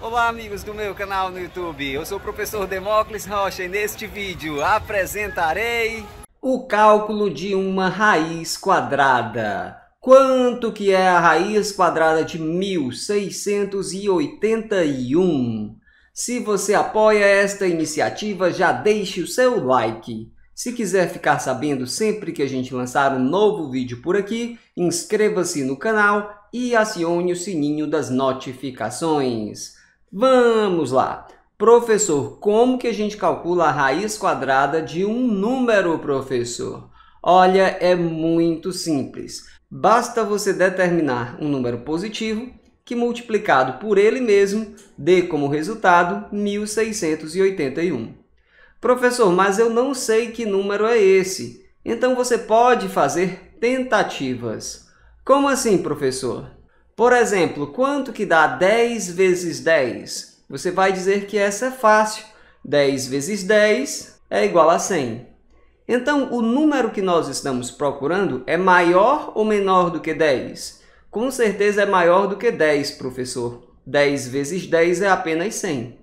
Olá amigos do meu canal no YouTube, eu sou o professor Demócles Rocha e neste vídeo apresentarei o cálculo de uma raiz quadrada. Quanto que é a raiz quadrada de 1681? Se você apoia esta iniciativa, já deixe o seu like. Se quiser ficar sabendo sempre que a gente lançar um novo vídeo por aqui, inscreva-se no canal e acione o sininho das notificações. Vamos lá. Professor, como que a gente calcula a raiz quadrada de um número, professor? Olha, é muito simples. Basta você determinar um número positivo que multiplicado por ele mesmo dê como resultado 1681. Professor, mas eu não sei que número é esse. Então você pode fazer tentativas. Como assim, professor? Por exemplo, quanto que dá 10 vezes 10? Você vai dizer que essa é fácil. 10 vezes 10 é igual a 100. Então, o número que nós estamos procurando é maior ou menor do que 10? Com certeza é maior do que 10, professor. 10 vezes 10 é apenas 100.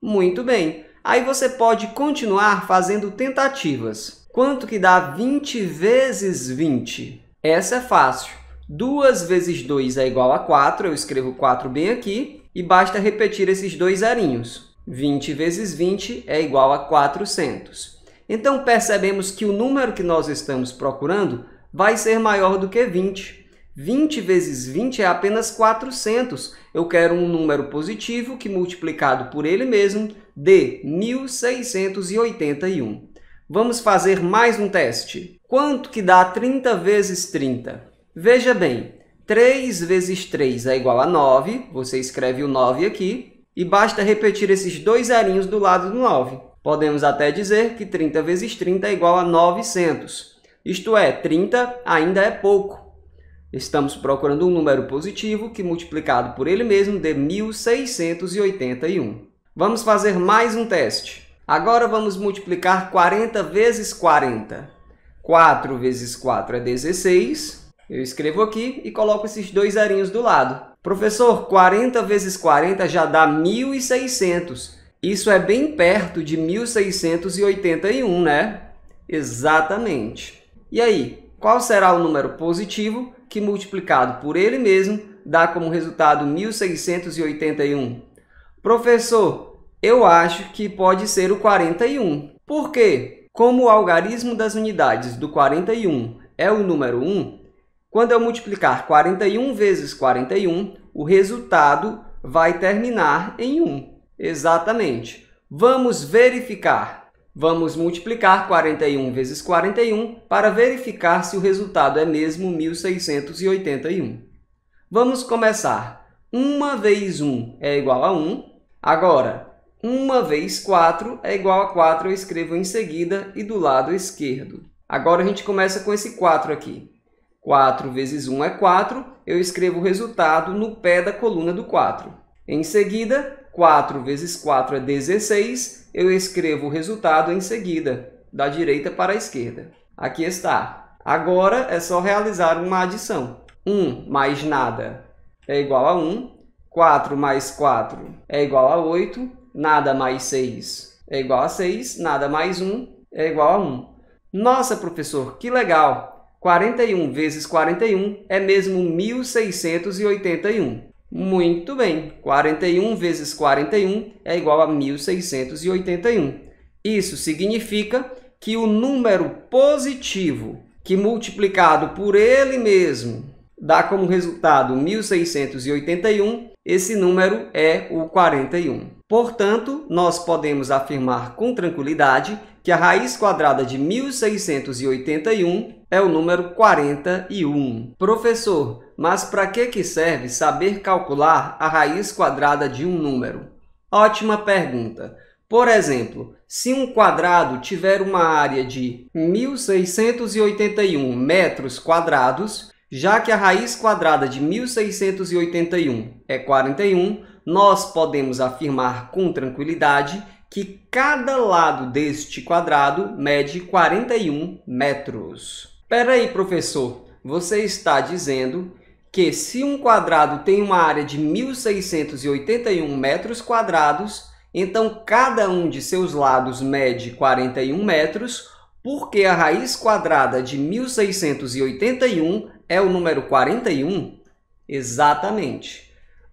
Muito bem. Aí você pode continuar fazendo tentativas. Quanto que dá 20 vezes 20? Essa é fácil. 2 vezes 2 é igual a 4, eu escrevo 4 bem aqui, e basta repetir esses dois zerinhos. 20 vezes 20 é igual a 400. Então, percebemos que o número que nós estamos procurando vai ser maior do que 20. 20 vezes 20 é apenas 400. Eu quero um número positivo que, multiplicado por ele mesmo, dê 1.681. Vamos fazer mais um teste. Quanto que dá 30 vezes 30? Veja bem, 3 vezes 3 é igual a 9, você escreve o 9 aqui, e basta repetir esses dois zerinhos do lado do 9. Podemos até dizer que 30 vezes 30 é igual a 900, isto é, 30 ainda é pouco. Estamos procurando um número positivo que, multiplicado por ele mesmo, dê 1681. Vamos fazer mais um teste. Agora vamos multiplicar 40 vezes 40. 4 vezes 4 é 16, eu escrevo aqui e coloco esses dois zerinhos do lado. Professor, 40 vezes 40 já dá 1.600. Isso é bem perto de 1.681, né? Exatamente. E aí, qual será o número positivo que, multiplicado por ele mesmo, dá como resultado 1.681? Professor, eu acho que pode ser o 41. Por quê? Como o algarismo das unidades do 41 é o número 1, quando eu multiplicar 41 vezes 41, o resultado vai terminar em 1. Exatamente. Vamos verificar. Vamos multiplicar 41 vezes 41 para verificar se o resultado é mesmo 1681. Vamos começar. 1 vezes 1 é igual a 1. Agora, 1 vezes 4 é igual a 4, eu escrevo em seguida e do lado esquerdo. Agora a gente começa com esse 4 aqui. 4 vezes 1 é 4, eu escrevo o resultado no pé da coluna do 4. Em seguida, 4 vezes 4 é 16, eu escrevo o resultado em seguida, da direita para a esquerda. Aqui está. Agora é só realizar uma adição. 1 mais nada é igual a 1, 4 mais 4 é igual a 8, nada mais 6 é igual a 6, nada mais 1 é igual a 1. Nossa, professor, que legal! 41 vezes 41 é mesmo 1681. Muito bem, 41 vezes 41 é igual a 1681. Isso significa que o número positivo, que multiplicado por ele mesmo dá como resultado 1681, esse número é o 41. Portanto, nós podemos afirmar com tranquilidade que a raiz quadrada de 1681 é o número 41. Professor, mas para que, que serve saber calcular a raiz quadrada de um número? Ótima pergunta! Por exemplo, se um quadrado tiver uma área de 1681 metros quadrados, já que a raiz quadrada de 1681 é 41, nós podemos afirmar com tranquilidade que cada lado deste quadrado mede 41 metros. Espera aí, professor, você está dizendo que se um quadrado tem uma área de 1.681 metros quadrados, então cada um de seus lados mede 41 metros, porque a raiz quadrada de 1.681 é o número 41? Exatamente.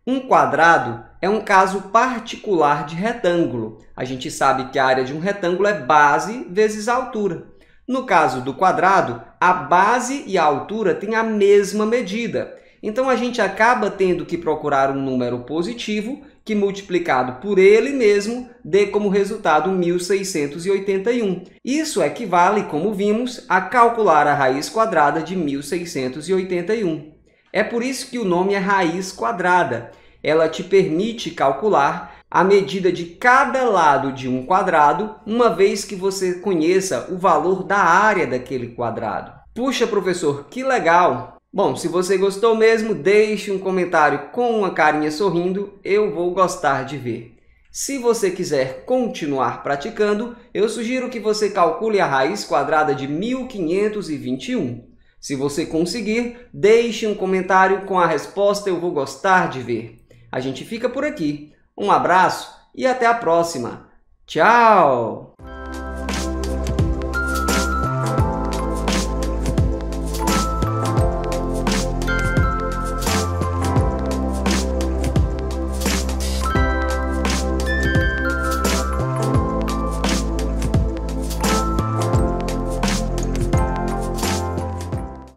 Um quadrado é um caso particular de retângulo. A gente sabe que a área de um retângulo é base vezes altura. No caso do quadrado, a base e a altura têm a mesma medida. Então, a gente acaba tendo que procurar um número positivo que, multiplicado por ele mesmo, dê como resultado 1681. Isso equivale, como vimos, a calcular a raiz quadrada de 1681. É por isso que o nome é raiz quadrada. Ela te permite calcular a medida de cada lado de um quadrado, uma vez que você conheça o valor da área daquele quadrado. Puxa, professor, que legal! Bom, se você gostou mesmo, deixe um comentário com uma carinha sorrindo, eu vou gostar de ver. Se você quiser continuar praticando, eu sugiro que você calcule a raiz quadrada de 1521. Se você conseguir, deixe um comentário com a resposta, eu vou gostar de ver. A gente fica por aqui. Um abraço e até a próxima. Tchau!